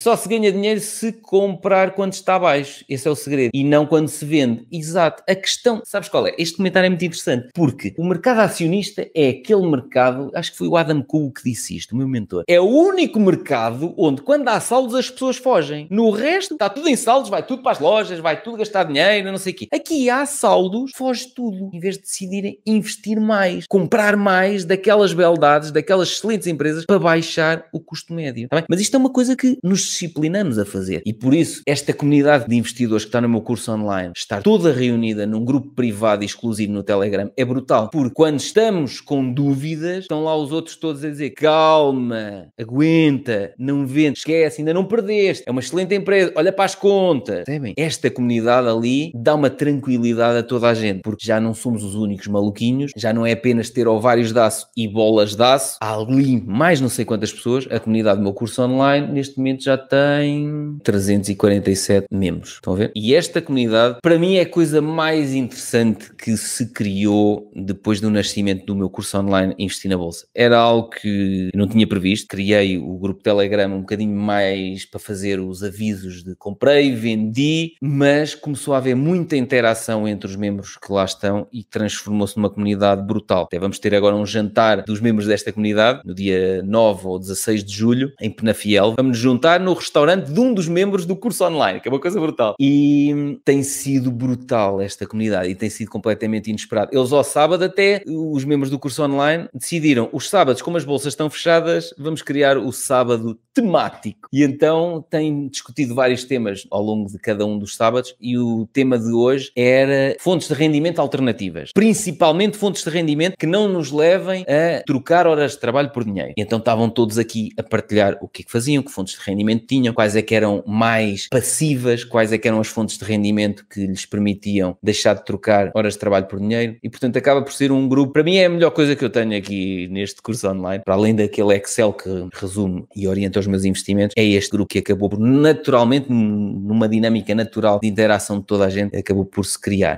Só se ganha dinheiro se comprar quando está baixo. Esse é o segredo. E não quando se vende. Exato. A questão, sabes qual é? Este comentário é muito interessante porque o mercado acionista é aquele mercado, acho que foi o Adam Kuhl que disse isto, o meu mentor. É o único mercado onde quando há saldos as pessoas fogem. No resto está tudo em saldos, vai tudo para as lojas, vai tudo gastar dinheiro, não sei o quê. Aqui há saldos, foge tudo. Em vez de decidirem investir mais, comprar mais daquelas beldades, daquelas excelentes empresas para baixar o custo médio. Tá Mas isto é uma coisa que nos disciplinamos a fazer. E por isso, esta comunidade de investidores que está no meu curso online, estar toda reunida num grupo privado e exclusivo no Telegram, é brutal. Porque quando estamos com dúvidas, estão lá os outros todos a dizer: calma, aguenta, não vende, esquece, ainda não perdeste. É uma excelente empresa, olha para as contas. Sabem? Esta comunidade ali dá uma tranquilidade a toda a gente, porque já não somos os únicos maluquinhos, já não é apenas ter ovários de aço e bolas de aço. Há ali mais não sei quantas pessoas, a comunidade do meu curso online, neste momento já tem 347 membros. Estão a ver? E esta comunidade, para mim, é a coisa mais interessante que se criou depois do nascimento do meu curso online Investir na Bolsa. Era algo que não tinha previsto. Criei o grupo Telegram um bocadinho mais para fazer os avisos de comprei, vendi, mas começou a haver muita interação entre os membros que lá estão e transformou-se numa comunidade brutal. Até vamos ter agora um jantar dos membros desta comunidade no dia 9 ou 16 de julho em Penafiel. Vamos nos juntar no restaurante de um dos membros do curso online, que é uma coisa brutal. E tem sido brutal esta comunidade e tem sido completamente inesperado. Eles ao sábado até, os membros do curso online, decidiram, os sábados, como as bolsas estão fechadas, vamos criar o sábado temático. E então têm discutido vários temas ao longo de cada um dos sábados e o tema de hoje era fontes de rendimento alternativas. Principalmente fontes de rendimento que não nos levem a trocar horas de trabalho por dinheiro. E então estavam todos aqui a partilhar o que é que faziam, que fontes de rendimento rendimento tinham, quais é que eram mais passivas, quais é que eram as fontes de rendimento que lhes permitiam deixar de trocar horas de trabalho por dinheiro e portanto acaba por ser um grupo, para mim é a melhor coisa que eu tenho aqui neste curso online, para além daquele Excel que resume e orienta os meus investimentos, é este grupo que acabou por naturalmente, numa dinâmica natural de interação de toda a gente, acabou por se criar.